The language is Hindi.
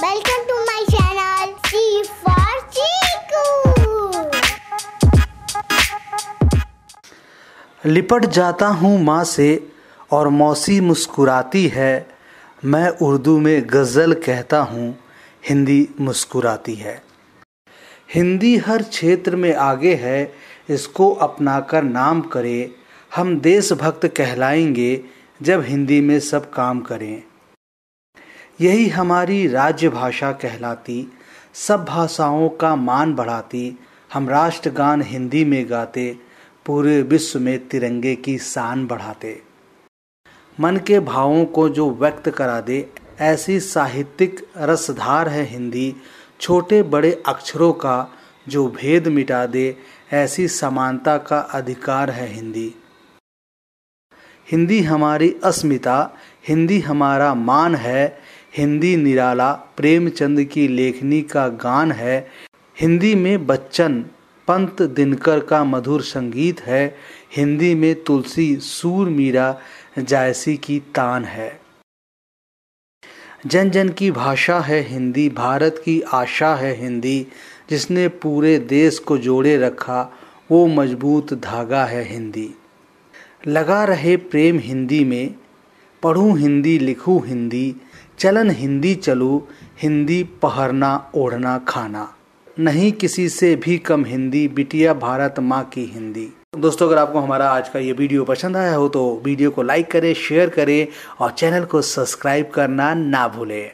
welcome to my channel C for चीकू लिपट जाता हूँ माँ से और मौसी मुस्कुराती है मैं उर्दू में गज़ल कहता हूँ हिंदी मुस्कुराती है हिंदी हर क्षेत्र में आगे है इसको अपनाकर नाम करें हम देशभक्त कहलाएंगे जब हिंदी में सब काम करें यही हमारी राज्य भाषा कहलाती सब भाषाओं का मान बढ़ाती हम राष्ट्रगान हिंदी में गाते पूरे विश्व में तिरंगे की शान बढ़ाते मन के भावों को जो व्यक्त करा दे ऐसी साहित्यिक रसधार है हिंदी छोटे बड़े अक्षरों का जो भेद मिटा दे ऐसी समानता का अधिकार है हिंदी हिंदी हमारी अस्मिता हिंदी हमारा मान है हिंदी निराला प्रेमचंद की लेखनी का गान है हिंदी में बच्चन पंत दिनकर का मधुर संगीत है हिंदी में तुलसी सूर मीरा जायसी की तान है जन जन की भाषा है हिंदी भारत की आशा है हिंदी जिसने पूरे देश को जोड़े रखा वो मजबूत धागा है हिंदी लगा रहे प्रेम हिंदी में पढ़ूं हिंदी लिखूं हिंदी चलन हिंदी चलो हिंदी पहरना ओढ़ना खाना नहीं किसी से भी कम हिंदी बिटिया भारत माँ की हिंदी दोस्तों अगर आपको हमारा आज का ये वीडियो पसंद आया हो तो वीडियो को लाइक करें शेयर करें और चैनल को सब्सक्राइब करना ना भूलें